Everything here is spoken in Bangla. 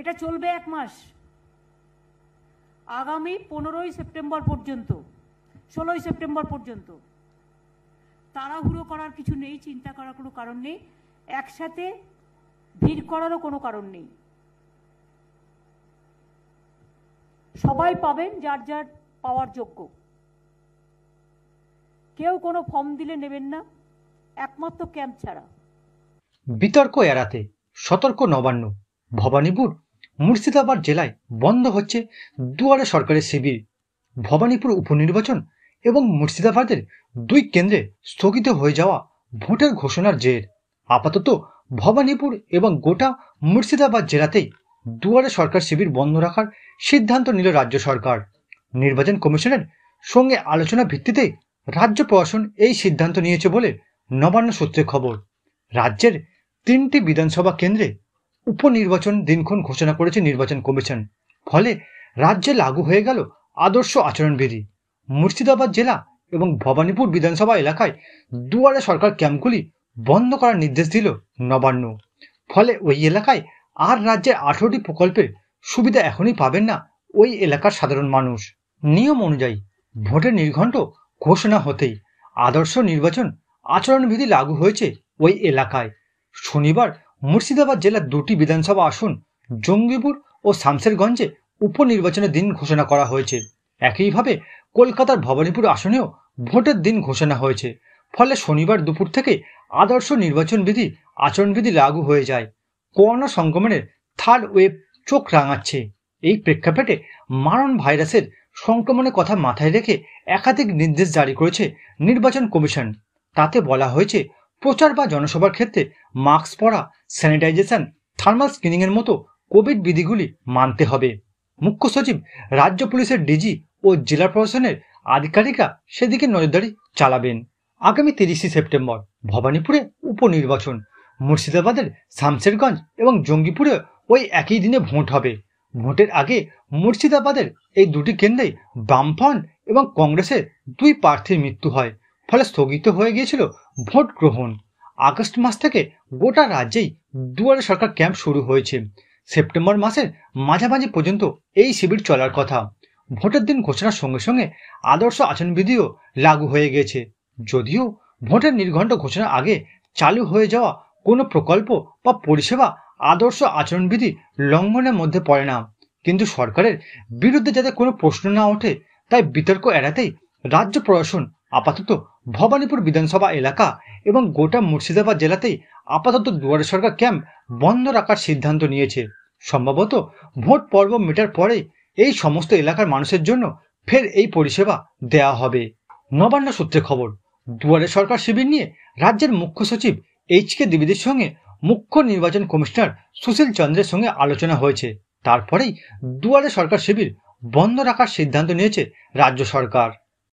এটা চলবে এক মাস আগামী পনেরোই সেপ্টেম্বর পর্যন্ত ষোলোই সেপ্টেম্বর পর্যন্ত তাড়াহুড়ো করার কিছু নেই চিন্তা করার কোনো কারণ নেই একসাথে ভিড় করারও কোনো কারণ নেই সবাই পাবেন যার যার পাওয়ার যোগ্য কেউ কোনো ফর্ম দিলে নেবেন না একমাত্র ক্যাম্প ছাড়া বিতর্ক এড়াতে সতর্ক নবান্ন ভবানীপুর মুর্শিদাবাদ জেলায় বন্ধ হচ্ছে দুয়ারে সরকারের শিবির ভবানীপুর উপনির্বাচন এবং মুর্শিদাবাদের দুই কেন্দ্রে স্থগিত হয়ে যাওয়া ভোটের ঘোষণার জের আপাতত ভবানীপুর এবং গোটা মুর্শিদাবাদ জেলাতেই দুয়ারে সরকার শিবির বন্ধ রাখার সিদ্ধান্ত নিল রাজ্য সরকার নির্বাচন কমিশনের সঙ্গে আলোচনা ভিত্তিতে রাজ্য প্রশাসন এই সিদ্ধান্ত নিয়েছে বলে নবান্ন সূত্রে খবর রাজ্যের তিনটি বিধানসভা কেন্দ্রে উপনির্বাচন দিনক্ষণ ঘোষণা করেছে নির্বাচন কমিশন ফলে রাজ্যে লাগু হয়ে গেল আদর্শ আচরণবিধি মুর্শিদাবাদ জেলা এবং ভবানীপুর বিধানসভা এলাকায় দুয়ারে সরকার ক্যাম্পগুলি বন্ধ করার নির্দেশ দিল নবান্ন ফলে ওই এলাকায় আর রাজ্যের আঠেরোটি প্রকল্পের সুবিধা এখনই পাবেন না ওই এলাকার সাধারণ মানুষ নিয়ম অনুযায়ী ভোটের নির্ঘণ্ট ঘোষণা হতেই আদর্শ নির্বাচন আচরণবিধি লাগু হয়েছে ওই এলাকায় শনিবার মুর্শিদাবাদ জেলার দুটি বিধানসভা আসন জঙ্গিপুর ও শামসেরগঞ্জে উপনির্বাচনের দিন ঘোষণা করা হয়েছে একইভাবে কলকাতার ভবানীপুর আসনেও ভোটের দিন ঘোষণা হয়েছে ফলে শনিবার দুপুর থেকে আদর্শ নির্বাচন বিধি আচরণবিধি লাগু হয়ে যায় করোনা সংক্রমণের থার্ড ওয়েভ চোখ রাঙাচ্ছে এই প্রেক্ষাপটে মারণ ভাইরাসের সংক্রমণের কথা মাথায় রেখে একাধিক নির্দেশ জারি করেছে নির্বাচন কমিশন তাতে বলা হয়েছে প্রচার বা জনসভার ক্ষেত্রে মাস্ক পরা স্যানিটাইজেশন থার্মাল স্ক্রিনিংয়ের মতো কোভিড বিধিগুলি মানতে হবে মুখ্য সচিব রাজ্য পুলিশের ডিজি ও জেলা প্রশাসনের আধিকারিকরা সেদিকে নজরদারি চালাবেন আগামী তিরিশে সেপ্টেম্বর ভবানীপুরে উপনির্বাচন মুর্শিদাবাদের শামশেরগঞ্জ এবং জঙ্গিপুরে ওই একই দিনে ভোট হবে ভোটের আগে মুর্শিদাবাদের এই দুটি কেন্দ্রেই বামফ্রন্ট এবং কংগ্রেসের দুই প্রার্থীর মৃত্যু হয় ফলে স্থগিত হয়ে গিয়েছিল ভোট গ্রহণ আগস্ট মাস থেকে গোটা রাজ্যেই দুয়ারে সরকার ক্যাম্প শুরু হয়েছে সেপ্টেম্বর মাসের মাঝামাঝি পর্যন্ত এই শিবির চলার কথা ভোটের দিন ঘোষণার সঙ্গে সঙ্গে আদর্শ আচরণবিধিও লাগু হয়ে গেছে যদিও ভোটের নির্ঘণ্ট ঘোষণার আগে চালু হয়ে যাওয়া কোনো প্রকল্প বা পরিষেবা আদর্শ আচরণবিধি লঙ্ঘনের মধ্যে পড়ে না কিন্তু সরকারের বিরুদ্ধে যাতে কোনো প্রশ্ন না ওঠে তাই বিতর্ক এড়াতেই রাজ্য প্রশাসন আপাতত ভবানীপুর বিধানসভা এলাকা এবং গোটা মুর্শিদাবাদ জেলাতেই আপাতত দুয়ারে সরকার ক্যাম্প বন্ধ রাখার সিদ্ধান্ত নিয়েছে সম্ভবত ভোট পর্ব মেটার পরে এই সমস্ত এলাকার মানুষের জন্য ফের এই পরিষেবা দেয়া হবে নবান্ন সূত্রে খবর দুয়ারে সরকার শিবির নিয়ে রাজ্যের মুখ্য সচিব এইচ কে দ্বিবেদীর সঙ্গে মুখ্য নির্বাচন কমিশনার সুশীল চন্দ্রের সঙ্গে আলোচনা হয়েছে তারপরেই দুয়ারে সরকার শিবির বন্ধ রাখার সিদ্ধান্ত নিয়েছে রাজ্য সরকার